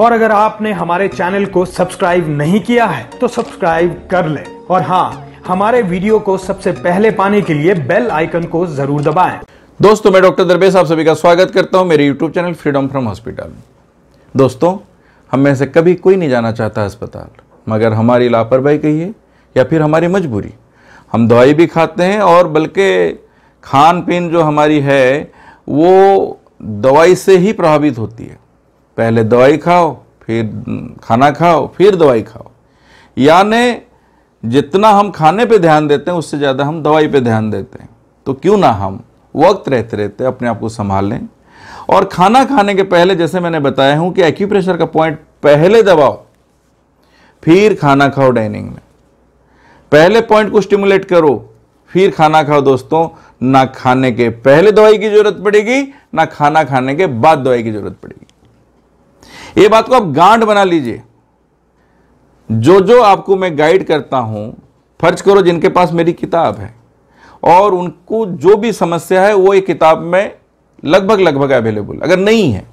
और अगर आपने हमारे चैनल को सब्सक्राइब नहीं किया है तो सब्सक्राइब कर लें और हाँ हमारे वीडियो को सबसे पहले पाने के लिए बेल आइकन को जरूर दबाएं दोस्तों मैं डॉक्टर दरबेश आप सभी का स्वागत करता हूं मेरे YouTube channel freedom from hospital में दोस्तों हम में से कभी कोई नहीं जाना चाहता अस्पताल मगर हमारी लापरवाही कहिए या फिर हमारी मजबूरी हम दवाई भी खाते हैं और बल्कि खान पीन जो हमारी है वो दवाई से ही प्रभावित होती है पहले दवाई खाओ फिर खाना खाओ फिर दवाई खाओ यानी जितना हम खाने पे ध्यान देते हैं उससे ज़्यादा हम दवाई पे ध्यान देते हैं तो क्यों ना हम वक्त रहते रहते अपने आप को संभालें और खाना खाने के पहले जैसे मैंने बताया हूँ कि एक्यूप्रेशर का पॉइंट पहले दबाओ फिर खाना खाओ डाइनिंग में पहले पॉइंट को स्टिमुलेट करो फिर खाना खाओ दोस्तों ना खाने के पहले दवाई की जरूरत पड़ेगी ना खाना खाने के बाद दवाई की जरूरत पड़ेगी ये बात को आप गांड बना लीजिए जो जो आपको मैं गाइड करता हूं फर्ज करो जिनके पास मेरी किताब है और उनको जो भी समस्या है वो ये किताब में लगभग लगभग अवेलेबल अगर नहीं है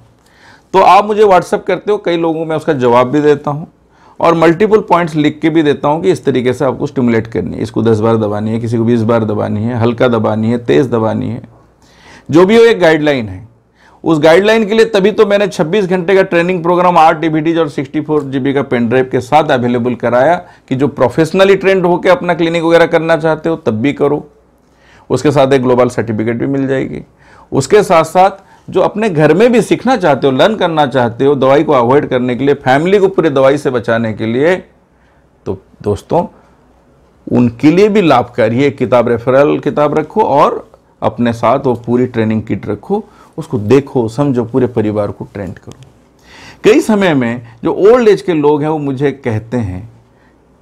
तो आप मुझे व्हाट्सअप करते हो कई लोगों को मैं उसका जवाब भी देता हूँ और मल्टीपल पॉइंट्स लिख के भी देता हूँ कि इस तरीके से आपको स्टिमुलेट करनी है इसको दस बार दबानी है किसी को बीस बार दबानी है हल्का दबानी है तेज़ दबानी है जो भी हो एक गाइडलाइन है उस गाइडलाइन के लिए तभी तो मैंने 26 घंटे का ट्रेनिंग प्रोग्राम आठ डीवीडीज और 64 जीबी का पेन ड्राइव के साथ अवेलेबल कराया कि जो प्रोफेशनली ट्रेंड होकर अपना क्लिनिक वगैरह करना चाहते हो तब भी करो उसके साथ एक ग्लोबल सर्टिफिकेट भी मिल जाएगी उसके साथ साथ जो अपने घर में भी सीखना चाहते हो लर्न करना चाहते हो दवाई को अवॉइड करने के लिए फैमिली को पूरे दवाई से बचाने के लिए तो दोस्तों उनके लिए भी लाभकारी है किताब रेफरल किताब रखो और अपने साथ वो पूरी ट्रेनिंग किट रखो उसको देखो समझो पूरे परिवार को ट्रेंड करो कई समय में जो ओल्ड एज के लोग हैं वो मुझे कहते हैं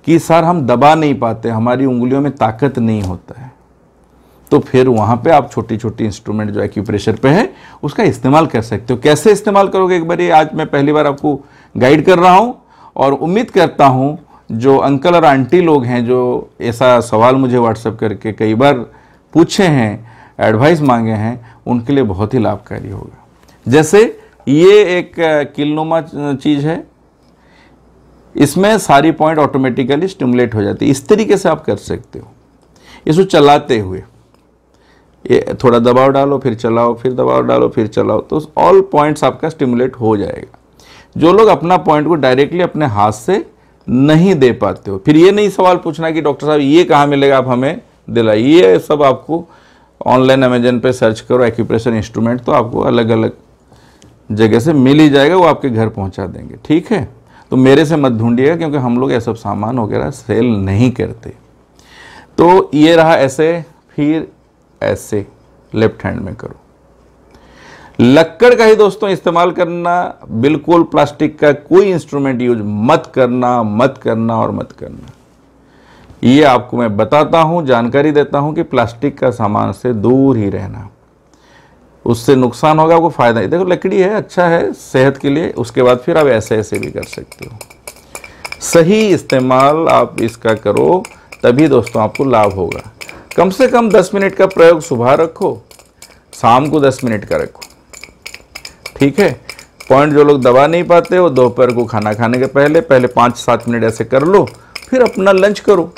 कि सर हम दबा नहीं पाते हमारी उंगलियों में ताकत नहीं होता है तो फिर वहाँ पे आप छोटी छोटी इंस्ट्रूमेंट जो एक्यूप्रेशर पे है उसका इस्तेमाल कर सकते हो कैसे इस्तेमाल करोगे एक बार ये आज मैं पहली बार आपको गाइड कर रहा हूँ और उम्मीद करता हूँ जो अंकल और आंटी लोग हैं जो ऐसा सवाल मुझे व्हाट्सअप करके कई बार पूछे हैं एडवाइस मांगे हैं उनके लिए बहुत ही लाभकारी होगा जैसे ये एक किलनुमा चीज़ है इसमें सारी पॉइंट ऑटोमेटिकली स्टिमुलेट हो जाती है इस तरीके से आप कर सकते हो इसको चलाते हुए ये थोड़ा दबाव डालो फिर चलाओ फिर दबाव डालो फिर चलाओ तो ऑल पॉइंट्स आपका स्टिमुलेट हो जाएगा जो लोग अपना पॉइंट को डायरेक्टली अपने हाथ से नहीं दे पाते हो फिर ये नहीं सवाल पूछना कि डॉक्टर साहब ये कहाँ मिलेगा आप हमें दिलाइए ये सब आपको ऑनलाइन अमेजन पे सर्च करो एक्यूप्रेशन इंस्ट्रूमेंट तो आपको अलग अलग जगह से मिल ही जाएगा वो आपके घर पहुंचा देंगे ठीक है तो मेरे से मत ढूंढिएगा क्योंकि हम लोग ये सब सामान वगैरह सेल नहीं करते तो ये रहा ऐसे फिर ऐसे लेफ्ट हैंड में करो लक्कड़ का ही दोस्तों इस्तेमाल करना बिल्कुल प्लास्टिक का कोई इंस्ट्रूमेंट यूज मत करना मत करना और मत करना ये आपको मैं बताता हूँ जानकारी देता हूँ कि प्लास्टिक का सामान से दूर ही रहना उससे नुकसान होगा आपको फ़ायदा देखो लकड़ी है अच्छा है सेहत के लिए उसके बाद फिर आप ऐसे ऐसे भी कर सकते हो सही इस्तेमाल आप इसका करो तभी दोस्तों आपको लाभ होगा कम से कम 10 मिनट का प्रयोग सुबह रखो शाम को 10 मिनट का रखो ठीक है पॉइंट जो लोग दबा नहीं पाते वो दोपहर को खाना खाने के पहले पहले पाँच सात मिनट ऐसे कर लो फिर अपना लंच करो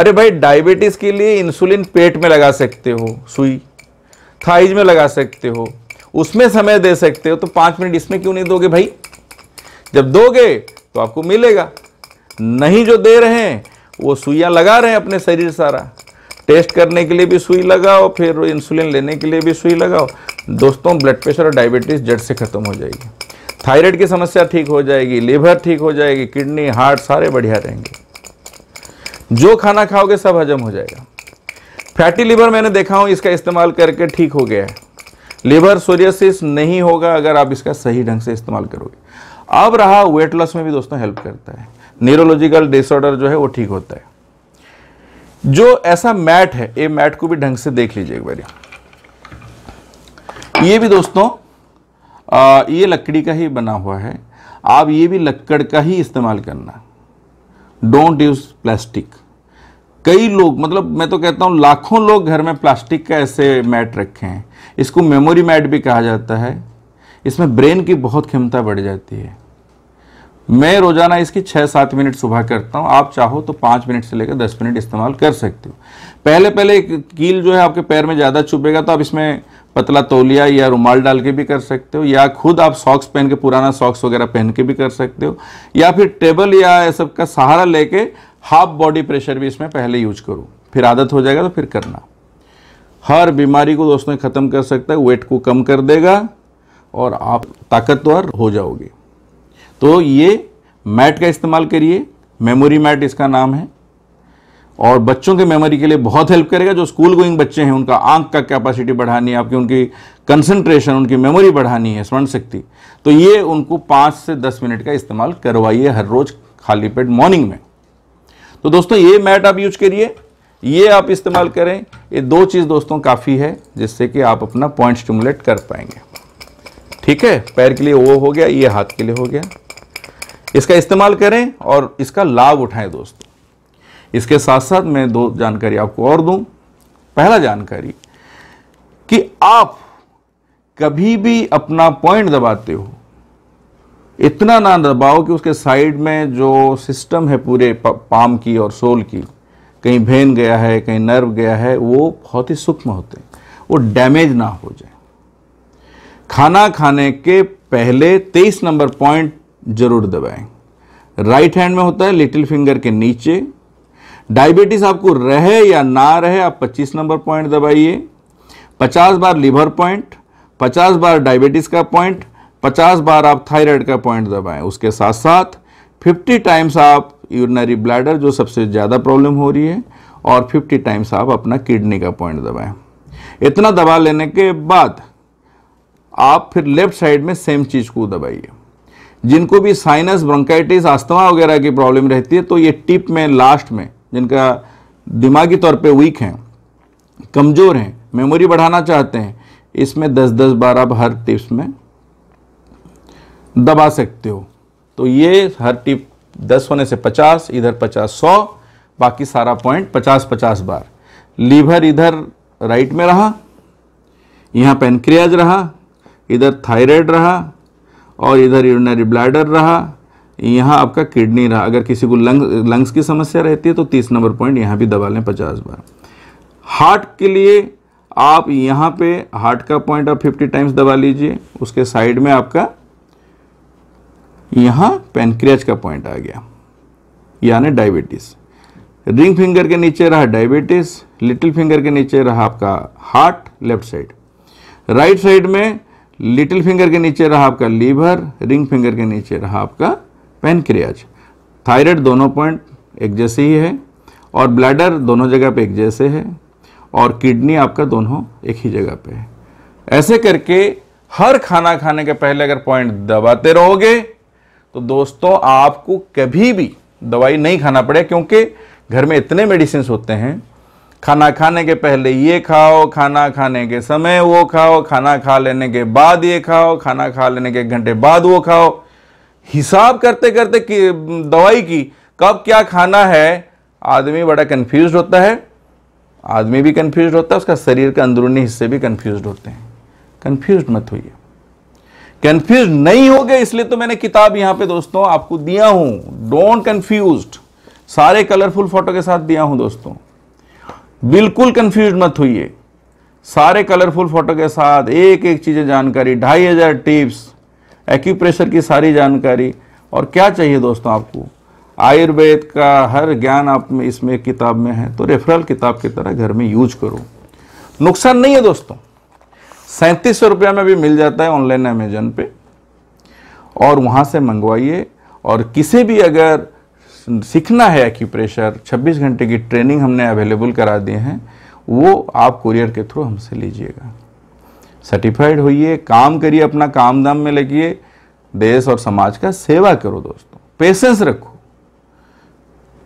अरे भाई डायबिटीज़ के लिए इंसुलिन पेट में लगा सकते हो सुई थाइज में लगा सकते हो उसमें समय दे सकते हो तो पाँच मिनट इसमें क्यों नहीं दोगे भाई जब दोगे तो आपको मिलेगा नहीं जो दे रहे हैं वो सुइयाँ लगा रहे हैं अपने शरीर सारा टेस्ट करने के लिए भी सुई लगाओ फिर इंसुलिन लेने के लिए भी सुई लगाओ दोस्तों ब्लड प्रेशर और डायबिटीज़ जड़ से ख़त्म हो जाएगी थायराइड की समस्या ठीक हो जाएगी लीवर ठीक हो जाएगी किडनी हार्ट सारे बढ़िया रहेंगे जो खाना खाओगे सब हजम हो जाएगा फैटी लिवर मैंने देखा हूं इसका इस्तेमाल करके ठीक हो गया है लीवर सोरियसिस नहीं होगा अगर आप इसका सही ढंग से इस्तेमाल करोगे अब रहा वेट लॉस में भी दोस्तों हेल्प करता है न्यूरोलॉजिकल डिसऑर्डर जो है वो ठीक होता है जो ऐसा मैट है ये मैट को भी ढंग से देख लीजिए एक बार ये भी दोस्तों आ, ये लकड़ी का ही बना हुआ है आप ये भी लकड़ का ही इस्तेमाल करना डोंट यूज प्लास्टिक कई लोग मतलब मैं तो कहता हूँ लाखों लोग घर में प्लास्टिक का ऐसे मैट रखे हैं इसको मेमोरी मैट भी कहा जाता है इसमें ब्रेन की बहुत क्षमता बढ़ जाती है मैं रोज़ाना इसकी छः सात मिनट सुबह करता हूँ आप चाहो तो पाँच मिनट से लेकर दस मिनट इस्तेमाल कर सकते हो पहले पहले कील जो है आपके पैर में ज़्यादा चुभेगा तो आप इसमें पतला तोलिया या रुमाल डाल के भी कर सकते हो या खुद आप सॉक्स पहन के पुराना सॉक्स वगैरह पहन के भी कर सकते हो या फिर टेबल या सब का सहारा लेके हाफ बॉडी प्रेशर भी इसमें पहले यूज करो फिर आदत हो जाएगा तो फिर करना हर बीमारी को दोस्तों ख़त्म कर सकता है वेट को कम कर देगा और आप ताकतवर हो जाओगे तो ये मैट का इस्तेमाल करिए मेमोरी मैट इसका नाम है और बच्चों के मेमोरी के लिए बहुत हेल्प करेगा जो स्कूल गोइंग बच्चे हैं उनका आंख का कैपेसिटी बढ़ानी है आपकी उनकी कंसंट्रेशन उनकी मेमोरी बढ़ानी है स्मरण शक्ति तो ये उनको पाँच से दस मिनट का इस्तेमाल करवाइए हर रोज़ खाली पेट मॉर्निंग में तो दोस्तों ये मैट आप यूज करिए ये आप इस्तेमाल करें ये दो चीज़ दोस्तों काफ़ी है जिससे कि आप अपना पॉइंट स्टमुलेट कर पाएंगे ठीक है पैर के लिए वो हो गया ये हाथ के लिए हो गया इसका इस्तेमाल करें और इसका लाभ उठाएं दोस्तों इसके साथ साथ मैं दो जानकारी आपको और दूं पहला जानकारी कि आप कभी भी अपना पॉइंट दबाते हो इतना ना दबाओ कि उसके साइड में जो सिस्टम है पूरे पाम की और सोल की कहीं भेन गया है कहीं नर्व गया है वो बहुत ही सूक्ष्म होते हैं वो डैमेज ना हो जाए खाना खाने के पहले 23 नंबर पॉइंट जरूर दबाएं राइट हैंड में होता है लिटिल फिंगर के नीचे डायबिटीज़ आपको रहे या ना रहे आप 25 नंबर पॉइंट दबाइए 50 बार लिवर पॉइंट 50 बार डायबिटीज़ का पॉइंट 50 बार आप थायराइड का पॉइंट दबाएं उसके साथ साथ 50 टाइम्स आप यूरिनरी ब्लैडर जो सबसे ज़्यादा प्रॉब्लम हो रही है और 50 टाइम्स आप अपना किडनी का पॉइंट दबाएं इतना दबा लेने के बाद आप फिर लेफ्ट साइड में सेम चीज़ को दबाइए जिनको भी साइनस ब्रोंकाइटिस आस्थमा वगैरह की प्रॉब्लम रहती है तो ये टिप में लास्ट में जिनका दिमागी तौर पे वीक हैं कमज़ोर हैं मेमोरी बढ़ाना चाहते हैं इसमें दस दस बार आप हर टिप्स में दबा सकते हो तो ये हर टिप दस होने से पचास इधर पचास सौ बाकी सारा पॉइंट पचास पचास बार लीवर इधर राइट में रहा यहाँ पेनक्रियाज रहा इधर थायराइड रहा और इधर यूरिनरी ब्लैडर रहा यहाँ आपका किडनी रहा अगर किसी को लंग लंग्स की समस्या रहती है तो तीस नंबर पॉइंट यहाँ भी दबा लें पचास बार हार्ट के लिए आप यहाँ पे हार्ट का पॉइंट आप फिफ्टी टाइम्स दबा लीजिए उसके साइड में आपका यहाँ पेनक्रियाज का पॉइंट आ गया यानी डायबिटीज़ रिंग फिंगर के नीचे रहा डायबिटीज़ लिटिल फिंगर के नीचे रहा आपका heart left side right side में लिटिल फिंगर के नीचे रहा आपका लीवर रिंग फिंगर के नीचे रहा आपका पेनक्रियाज थायराइड दोनों पॉइंट एक जैसे ही है और ब्लैडर दोनों जगह पे एक जैसे है और किडनी आपका दोनों एक ही जगह पे है ऐसे करके हर खाना खाने के पहले अगर पॉइंट दबाते रहोगे तो दोस्तों आपको कभी भी दवाई नहीं खाना पड़े क्योंकि घर में इतने मेडिसिन होते हैं खाना खाने के पहले ये खाओ खाना खाने के समय वो खाओ खाना खा लेने के बाद ये खाओ खाना खा लेने के एक घंटे बाद वो खाओ हिसाब करते करते दवाई की कब क्या खाना है आदमी बड़ा कंफ्यूज होता है आदमी भी कंफ्यूज होता है उसका शरीर के अंदरूनी हिस्से भी कंफ्यूज होते हैं कंफ्यूज मत होइए कंफ्यूज नहीं हो गए इसलिए तो मैंने किताब यहां पे दोस्तों आपको दिया हूं डोंट कंफ्यूज सारे कलरफुल फोटो के साथ दिया हूं दोस्तों बिल्कुल कन्फ्यूज मत होइए सारे कलरफुल फोटो के साथ एक एक चीज़ें जानकारी ढाई हज़ार टिप्स एक्यूप्रेशर की सारी जानकारी और क्या चाहिए दोस्तों आपको आयुर्वेद का हर ज्ञान आप में इसमें किताब में है तो रेफरल किताब की तरह घर में यूज करो नुकसान नहीं है दोस्तों सैंतीस सौ रुपया में भी मिल जाता है ऑनलाइन अमेजन पे और वहाँ से मंगवाइए और किसे भी अगर सीखना है एक्यूप्रेशर 26 घंटे की ट्रेनिंग हमने अवेलेबल करा दिए हैं वो आप कुरियर के थ्रू हमसे लीजिएगा सर्टिफाइड होइए काम करिए अपना काम दाम में लगिए देश और समाज का सेवा करो दोस्तों पेशेंस रखो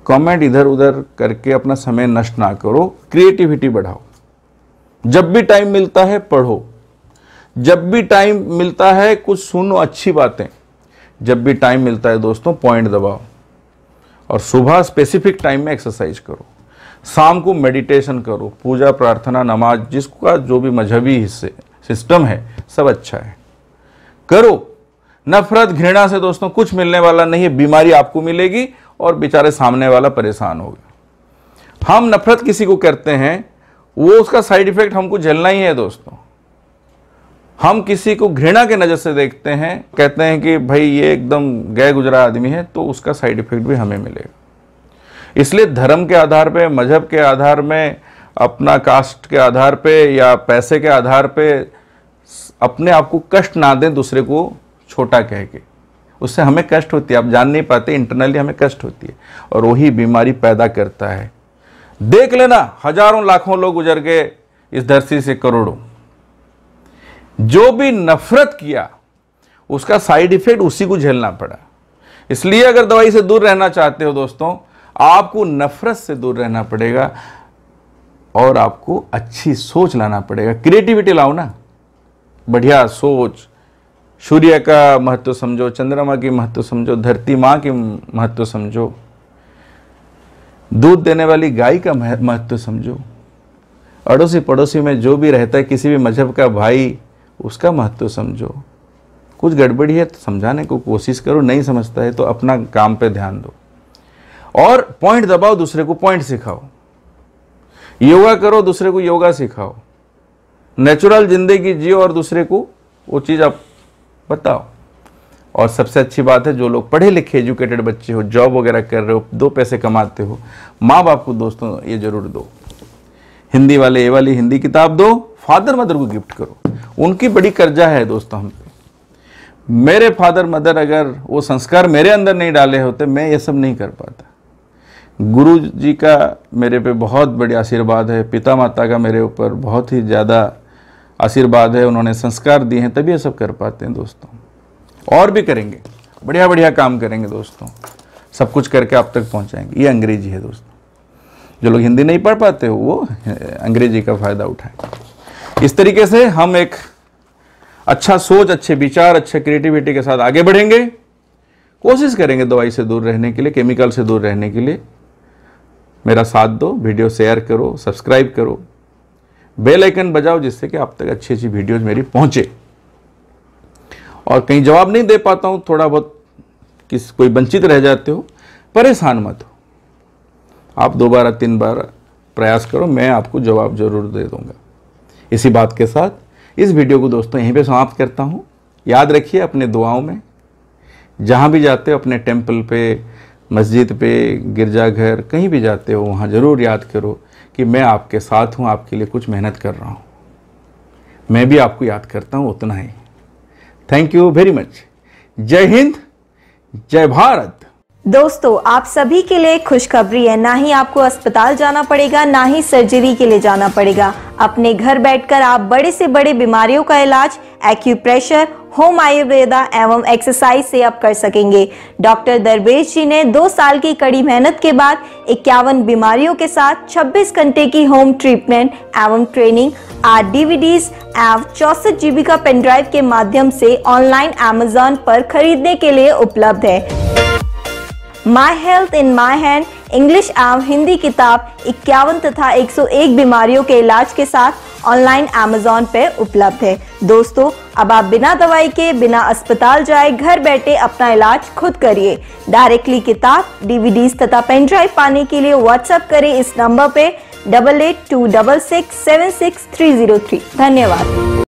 कमेंट इधर उधर करके अपना समय नष्ट ना करो क्रिएटिविटी बढ़ाओ जब भी टाइम मिलता है पढ़ो जब भी टाइम मिलता है कुछ सुनो अच्छी बातें जब भी टाइम मिलता है दोस्तों पॉइंट दबाओ और सुबह स्पेसिफिक टाइम में एक्सरसाइज करो शाम को मेडिटेशन करो पूजा प्रार्थना नमाज जिसका जो भी मजहबी हिस्से सिस्टम है सब अच्छा है करो नफरत घृणा से दोस्तों कुछ मिलने वाला नहीं है बीमारी आपको मिलेगी और बेचारे सामने वाला परेशान होगा हम नफरत किसी को करते हैं वो उसका साइड इफेक्ट हमको झेलना ही है दोस्तों हम किसी को घृणा के नज़र से देखते हैं कहते हैं कि भाई ये एकदम गैर गुजरा आदमी है तो उसका साइड इफेक्ट भी हमें मिलेगा इसलिए धर्म के आधार पे मजहब के आधार में अपना कास्ट के आधार पे या पैसे के आधार पे अपने आप को कष्ट ना दें दूसरे को छोटा कह के उससे हमें कष्ट होती है आप जान नहीं पाते इंटरनली हमें कष्ट होती है और वही बीमारी पैदा करता है देख लेना हजारों लाखों लोग गुजर गए इस धरती से करोड़ों जो भी नफरत किया उसका साइड इफेक्ट उसी को झेलना पड़ा इसलिए अगर दवाई से दूर रहना चाहते हो दोस्तों आपको नफरत से दूर रहना पड़ेगा और आपको अच्छी सोच लाना पड़ेगा क्रिएटिविटी लाओ ना बढ़िया सोच सूर्य का महत्व समझो चंद्रमा की महत्व समझो धरती माँ की महत्व समझो दूध देने वाली गाय का महत्व समझो अड़ोसी पड़ोसी में जो भी रहता है किसी भी मजहब का भाई उसका महत्व समझो कुछ गड़बड़ी है तो समझाने को कोशिश करो नहीं समझता है तो अपना काम पे ध्यान दो और पॉइंट दबाओ दूसरे को पॉइंट सिखाओ योगा करो दूसरे को योगा सिखाओ नेचुरल जिंदगी जियो और दूसरे को वो चीज़ आप बताओ और सबसे अच्छी बात है जो लोग पढ़े लिखे एजुकेटेड बच्चे हो जॉब वगैरह कर रहे हो दो पैसे कमाते हो माँ बाप को दोस्तों ये ज़रूर दो हिंदी वाले ये वाली हिंदी किताब दो फादर मदर को गिफ्ट करो उनकी बड़ी कर्जा है दोस्तों हम पे मेरे फादर मदर अगर वो संस्कार मेरे अंदर नहीं डाले होते मैं ये सब नहीं कर पाता गुरु जी का मेरे पे बहुत बड़ी आशीर्वाद है पिता माता का मेरे ऊपर बहुत ही ज़्यादा आशीर्वाद है उन्होंने संस्कार दिए हैं तभी ये सब कर पाते हैं दोस्तों और भी करेंगे बढ़िया बढ़िया काम करेंगे दोस्तों सब कुछ करके आप तक पहुंचाएंगे ये अंग्रेजी है दोस्तों जो लोग हिंदी नहीं पढ़ पाते वो अंग्रेजी का फ़ायदा उठाएं इस तरीके से हम एक अच्छा सोच अच्छे विचार अच्छे क्रिएटिविटी के साथ आगे बढ़ेंगे कोशिश करेंगे दवाई से दूर रहने के लिए केमिकल से दूर रहने के लिए मेरा साथ दो वीडियो शेयर करो सब्सक्राइब करो बेल आइकन बजाओ जिससे कि आप तक अच्छी अच्छी वीडियोज मेरी पहुंचे और कहीं जवाब नहीं दे पाता हूँ थोड़ा बहुत किस कोई वंचित रह जाते हो परेशान मत हो आप दोबारा तीन बार प्रयास करो मैं आपको जवाब जरूर दे दूंगा इसी बात के साथ इस वीडियो को दोस्तों यहीं पे समाप्त करता हूँ याद रखिए अपने दुआओं में जहाँ भी जाते हो अपने टेम्पल पे मस्जिद पे गिरजाघर कहीं भी जाते हो वहाँ ज़रूर याद करो कि मैं आपके साथ हूँ आपके लिए कुछ मेहनत कर रहा हूँ मैं भी आपको याद करता हूँ उतना ही थैंक यू वेरी मच जय हिंद जय भारत दोस्तों आप सभी के लिए खुशखबरी है ना ही आपको अस्पताल जाना पड़ेगा ना ही सर्जरी के लिए जाना पड़ेगा अपने घर बैठकर आप बड़े से बड़े बीमारियों का इलाज एक्यूप्रेशर होम आयुर्वेदा एवं एक्सरसाइज से आप कर सकेंगे डॉक्टर दरबेश जी ने दो साल की कड़ी मेहनत के बाद इक्यावन बीमारियों के साथ 26 घंटे की होम ट्रीटमेंट एवं ट्रेनिंग आठ डीवीडीज एवं चौसठ जीबी का पेनड्राइव के माध्यम से ऑनलाइन अमेजोन पर खरीदने के लिए उपलब्ध है my health in my hand English एवं हिंदी किताब इक्यावन तथा 101 बीमारियों के इलाज के साथ ऑनलाइन अमेजोन पर उपलब्ध है दोस्तों अब आप बिना दवाई के बिना अस्पताल जाए घर बैठे अपना इलाज खुद करिए डायरेक्टली किताब डीवीडीज तथा पेन ड्राइव पाने के लिए व्हाट्सएप करें इस नंबर पे double eight two double six seven six three zero three धन्यवाद